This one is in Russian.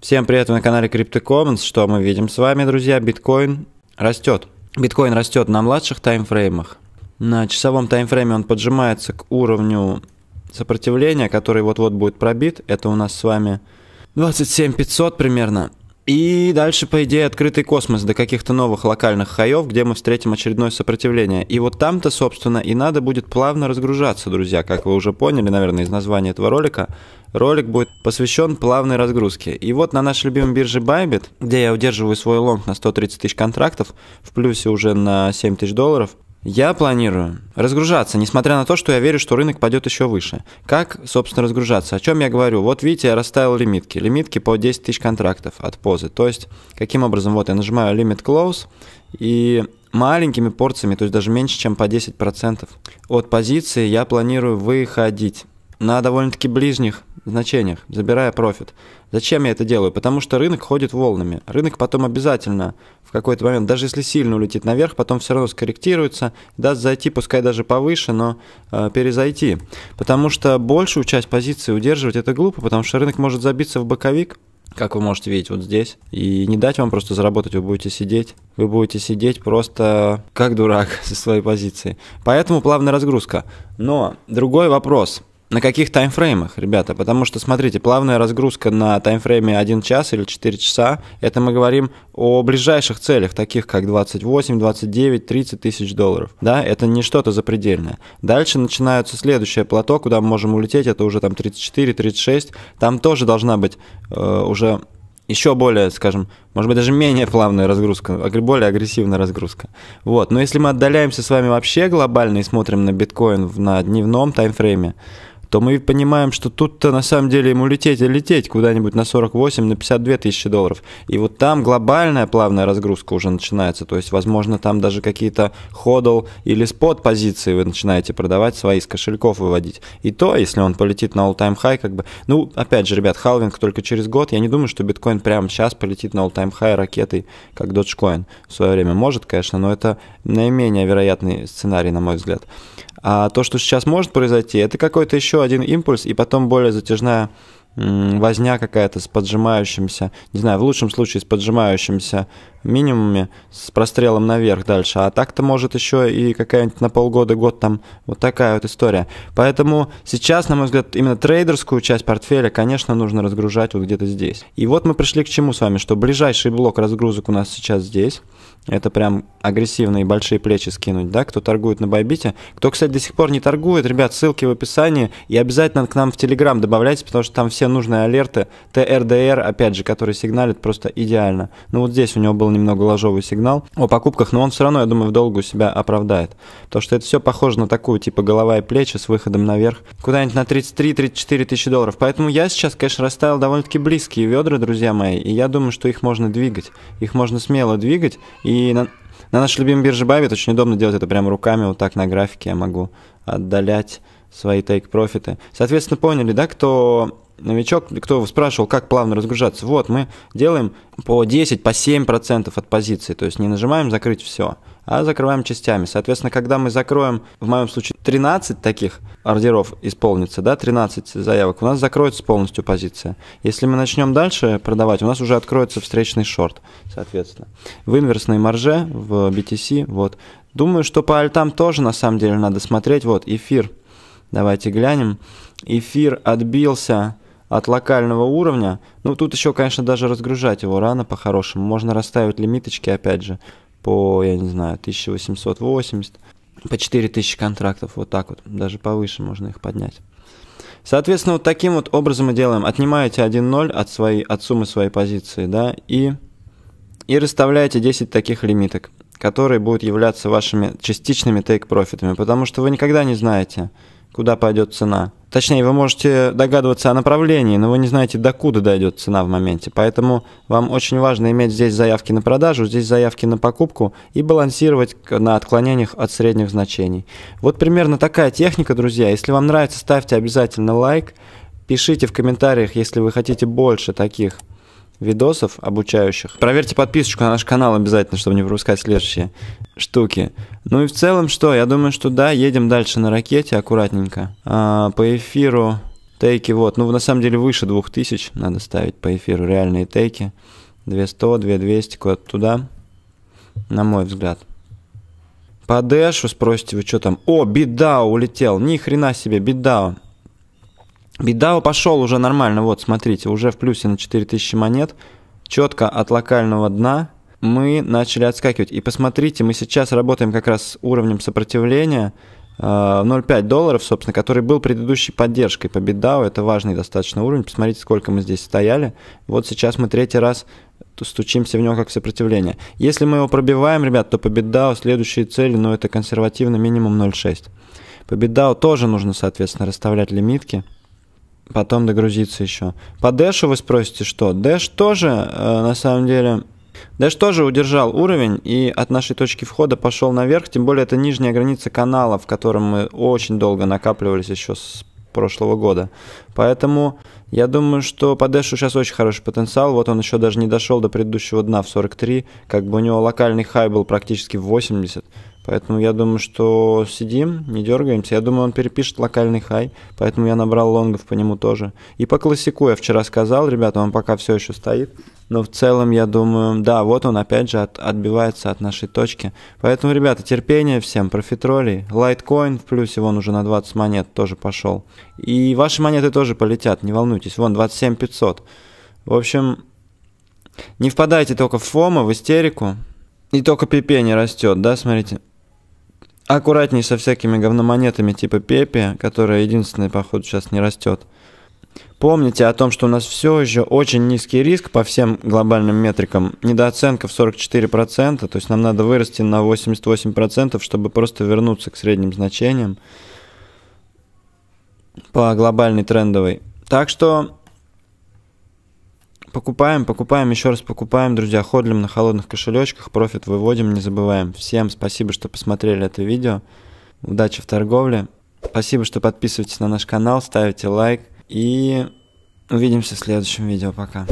Всем привет, вы на канале CryptoCommons. Что мы видим с вами, друзья? Биткоин растет. Биткоин растет на младших таймфреймах. На часовом таймфрейме он поджимается к уровню сопротивления, который вот-вот будет пробит. Это у нас с вами 27500 примерно. И дальше, по идее, открытый космос до каких-то новых локальных хаев, где мы встретим очередное сопротивление. И вот там-то, собственно, и надо будет плавно разгружаться, друзья. Как вы уже поняли, наверное, из названия этого ролика, ролик будет посвящен плавной разгрузке. И вот на нашей любимой бирже Bybit, где я удерживаю свой лонг на 130 тысяч контрактов, в плюсе уже на 7 тысяч долларов, я планирую разгружаться, несмотря на то, что я верю, что рынок пойдет еще выше. Как, собственно, разгружаться? О чем я говорю? Вот видите, я расставил лимитки. Лимитки по 10 тысяч контрактов от позы. То есть, каким образом? Вот я нажимаю Limit Close и маленькими порциями, то есть даже меньше, чем по 10% от позиции я планирую выходить на довольно-таки ближних значениях, забирая профит. Зачем я это делаю? Потому что рынок ходит волнами. Рынок потом обязательно в какой-то момент, даже если сильно улетит наверх, потом все равно скорректируется, даст зайти, пускай даже повыше, но э, перезайти. Потому что большую часть позиции удерживать это глупо, потому что рынок может забиться в боковик, как вы можете видеть вот здесь, и не дать вам просто заработать, вы будете сидеть, вы будете сидеть просто как дурак со своей позиции. Поэтому плавная разгрузка. Но другой вопрос – на каких таймфреймах, ребята? Потому что, смотрите, плавная разгрузка на таймфрейме 1 час или 4 часа, это мы говорим о ближайших целях, таких как 28, 29, 30 тысяч долларов. Да, это не что-то запредельное. Дальше начинается следующее плато, куда мы можем улететь, это уже там 34, 36. Там тоже должна быть э, уже еще более, скажем, может быть, даже менее плавная разгрузка, а, более агрессивная разгрузка. Вот. Но если мы отдаляемся с вами вообще глобально и смотрим на биткоин на дневном таймфрейме, то мы понимаем, что тут-то на самом деле ему лететь и лететь куда-нибудь на 48, на 52 тысячи долларов. И вот там глобальная плавная разгрузка уже начинается. То есть, возможно, там даже какие-то ходл или спот позиции вы начинаете продавать, свои из кошельков выводить. И то, если он полетит на all-time high, как бы... Ну, опять же, ребят, халвинг только через год. Я не думаю, что биткоин прямо сейчас полетит на all-time high ракетой, как Dogecoin в свое время. Может, конечно, но это наименее вероятный сценарий, на мой взгляд. А то, что сейчас может произойти, это какой-то еще один импульс, и потом более затяжная возня какая-то с поджимающимся, не знаю, в лучшем случае с поджимающимся минимуме, с прострелом наверх дальше, а так-то может еще и какая-нибудь на полгода, год там, вот такая вот история. Поэтому сейчас, на мой взгляд, именно трейдерскую часть портфеля, конечно, нужно разгружать вот где-то здесь. И вот мы пришли к чему с вами, что ближайший блок разгрузок у нас сейчас здесь, это прям агрессивные большие плечи скинуть, да, кто торгует на Байбите. Кто, кстати, до сих пор не торгует, ребят, ссылки в описании. И обязательно к нам в Телеграм добавляйтесь, потому что там все нужные алерты. ТРДР, опять же, который сигналит просто идеально. Ну вот здесь у него был немного ложовый сигнал о покупках, но он все равно, я думаю, в долгу себя оправдает. то что это все похоже на такую, типа, голова и плечи с выходом наверх. Куда-нибудь на 33-34 тысячи долларов. Поэтому я сейчас, конечно, расставил довольно-таки близкие ведра, друзья мои. И я думаю, что их можно двигать. Их можно смело двигать. И на, на нашей любимой бирже Bybit очень удобно делать это прямо руками, вот так на графике я могу отдалять свои тейк-профиты. Соответственно, поняли, да, кто новичок, кто спрашивал, как плавно разгружаться. Вот, мы делаем по 10, по 7% от позиции, то есть не нажимаем закрыть все, а закрываем частями. Соответственно, когда мы закроем, в моем случае, 13 таких ордеров исполнится, да, 13 заявок, у нас закроется полностью позиция. Если мы начнем дальше продавать, у нас уже откроется встречный шорт, соответственно. В инверсной марже, в BTC, вот. Думаю, что по альтам тоже, на самом деле, надо смотреть. Вот, эфир – Давайте глянем. Эфир отбился от локального уровня. Ну, тут еще, конечно, даже разгружать его рано по-хорошему. Можно расставить лимиточки, опять же, по, я не знаю, 1880, по 4000 контрактов, вот так вот. Даже повыше можно их поднять. Соответственно, вот таким вот образом мы делаем. Отнимаете 1.0 от, от суммы своей позиции, да, и, и расставляете 10 таких лимиток, которые будут являться вашими частичными тейк-профитами, потому что вы никогда не знаете, куда пойдет цена. Точнее, вы можете догадываться о направлении, но вы не знаете, докуда дойдет цена в моменте. Поэтому вам очень важно иметь здесь заявки на продажу, здесь заявки на покупку и балансировать на отклонениях от средних значений. Вот примерно такая техника, друзья. Если вам нравится, ставьте обязательно лайк. Пишите в комментариях, если вы хотите больше таких видосов обучающих. Проверьте подписочку на наш канал обязательно, чтобы не пропускать следующие штуки. Ну и в целом что? Я думаю, что да, едем дальше на ракете аккуратненько. А, по эфиру тейки вот. Ну, на самом деле выше 2000 надо ставить по эфиру реальные тейки. 200, 2200, куда-то туда. На мой взгляд. По дэшу спросите вы, что там? О, беда улетел. Ни хрена себе, беда. Бидао пошел уже нормально, вот, смотрите, уже в плюсе на 4000 монет, четко от локального дна мы начали отскакивать. И посмотрите, мы сейчас работаем как раз с уровнем сопротивления 0,5 э, долларов, собственно, который был предыдущей поддержкой по BitDAO, это важный достаточно уровень, посмотрите, сколько мы здесь стояли. Вот сейчас мы третий раз стучимся в него как сопротивление. Если мы его пробиваем, ребят, то по BitDAO следующие цели, ну, это консервативно минимум 0,6. По BitDAO тоже нужно, соответственно, расставлять лимитки потом догрузиться еще. По дэшу вы спросите, что? Дэш тоже, э, на самом деле, Dash тоже удержал уровень и от нашей точки входа пошел наверх, тем более это нижняя граница канала, в котором мы очень долго накапливались еще с прошлого года. Поэтому я думаю, что по Дэшу сейчас очень хороший потенциал. Вот он еще даже не дошел до предыдущего дна в 43. Как бы у него локальный хай был практически в 80. Поэтому я думаю, что сидим, не дергаемся. Я думаю, он перепишет локальный хай, поэтому я набрал лонгов по нему тоже. И по классику я вчера сказал, ребята, он пока все еще стоит. Но в целом, я думаю, да, вот он опять же от, отбивается от нашей точки. Поэтому, ребята, терпение всем, профитролей. Лайткоин в плюсе, вон уже на 20 монет тоже пошел. И ваши монеты тоже полетят, не волнуйтесь. Вон, 27 500. В общем, не впадайте только в фома, в истерику. И только пепе не растет, да, смотрите. аккуратнее со всякими говномонетами типа пепе, которая единственная, походу, сейчас не растет. Помните о том, что у нас все еще очень низкий риск по всем глобальным метрикам. Недооценка в 44%, то есть нам надо вырасти на 88%, чтобы просто вернуться к средним значениям по глобальной трендовой. Так что покупаем, покупаем, еще раз покупаем, друзья, Ходим на холодных кошелечках, профит выводим, не забываем. Всем спасибо, что посмотрели это видео. Удачи в торговле. Спасибо, что подписываетесь на наш канал, ставите лайк. И увидимся в следующем видео. Пока.